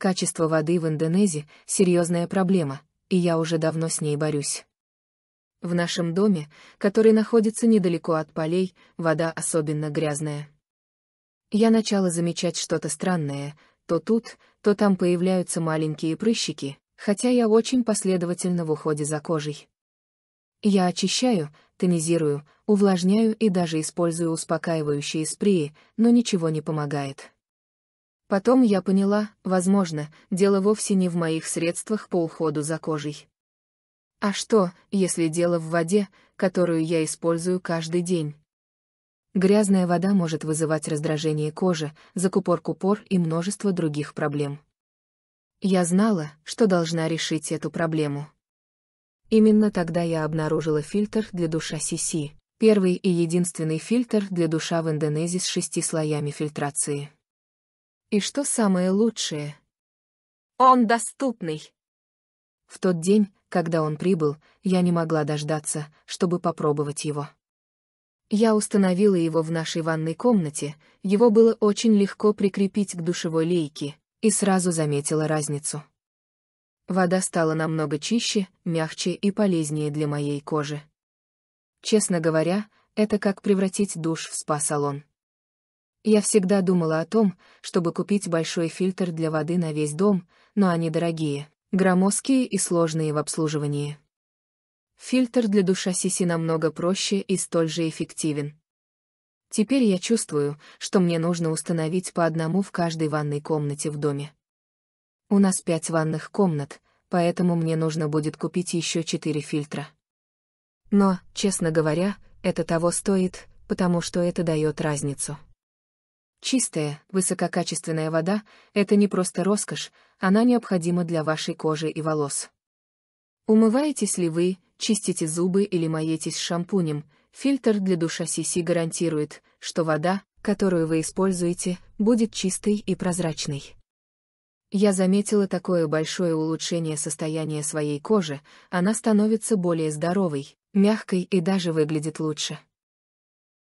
Качество воды в Индонезии – серьезная проблема, и я уже давно с ней борюсь. В нашем доме, который находится недалеко от полей, вода особенно грязная. Я начала замечать что-то странное, то тут, то там появляются маленькие прыщики, хотя я очень последовательно в уходе за кожей. Я очищаю, тонизирую, увлажняю и даже использую успокаивающие спреи, но ничего не помогает. Потом я поняла, возможно, дело вовсе не в моих средствах по уходу за кожей. А что, если дело в воде, которую я использую каждый день? Грязная вода может вызывать раздражение кожи, закупорку пор и множество других проблем. Я знала, что должна решить эту проблему. Именно тогда я обнаружила фильтр для душа CC, первый и единственный фильтр для душа в Индонезии с шести слоями фильтрации. И что самое лучшее? Он доступный. В тот день, когда он прибыл, я не могла дождаться, чтобы попробовать его. Я установила его в нашей ванной комнате, его было очень легко прикрепить к душевой лейке, и сразу заметила разницу. Вода стала намного чище, мягче и полезнее для моей кожи. Честно говоря, это как превратить душ в спа-салон. Я всегда думала о том, чтобы купить большой фильтр для воды на весь дом, но они дорогие, громоздкие и сложные в обслуживании. Фильтр для душа Сиси намного проще и столь же эффективен. Теперь я чувствую, что мне нужно установить по одному в каждой ванной комнате в доме. У нас пять ванных комнат, поэтому мне нужно будет купить еще четыре фильтра. Но, честно говоря, это того стоит, потому что это дает разницу. Чистая, высококачественная вода – это не просто роскошь, она необходима для вашей кожи и волос. Умываетесь ли вы, чистите зубы или моетесь шампунем, фильтр для душа Сиси гарантирует, что вода, которую вы используете, будет чистой и прозрачной. Я заметила такое большое улучшение состояния своей кожи, она становится более здоровой, мягкой и даже выглядит лучше.